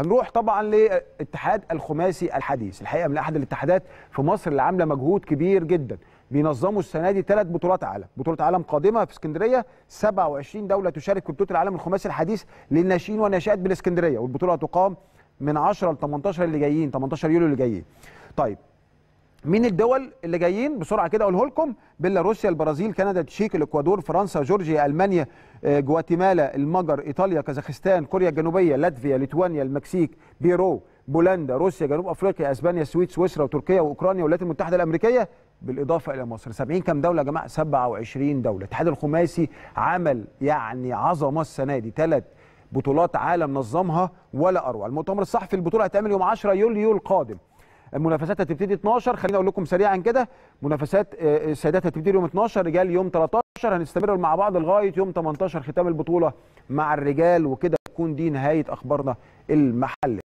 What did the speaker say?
هنروح طبعا لاتحاد الخماسي الحديث الحقيقه من احد الاتحادات في مصر اللي عامله مجهود كبير جدا بينظموا السنه دي ثلاث بطولات عالم بطوله عالم قادمه في اسكندريه 27 دوله تشارك في بطوله العالم الخماسي الحديث للناشئين والناشئات بالاسكندريه والبطوله هتقام من 10 ل 18 اللي جايين 18 يوليو اللي جايين طيب مين الدول اللي جايين بسرعه كده اقوله لكم بيلاروسيا البرازيل كندا تشيك الاكوادور فرنسا جورجيا المانيا جواتيمالا آه، المجر ايطاليا كازاخستان كوريا الجنوبيه لاتفيا ليتوانيا المكسيك بيرو بولندا روسيا جنوب افريقيا اسبانيا السويد سويسرا وتركيا واوكرانيا والولايات المتحده الامريكيه بالاضافه الى مصر 70 كام دوله يا جماعه 27 دوله الاتحاد الخماسي عمل يعني عظمه السنه دي ثلاث بطولات عالم نظمها ولا اروع المؤتمر الصحفي البطوله هتعمل يوم 10 يوليو القادم المنافسات هتبتدي 12 خليني اقول لكم سريعا كده منافسات آه، آه، السيدات هتبتدي يوم 12 رجال يوم 13 هنستمر مع بعض لغايه يوم 18 ختام البطوله مع الرجال وكده تكون دي نهايه اخبارنا المحليه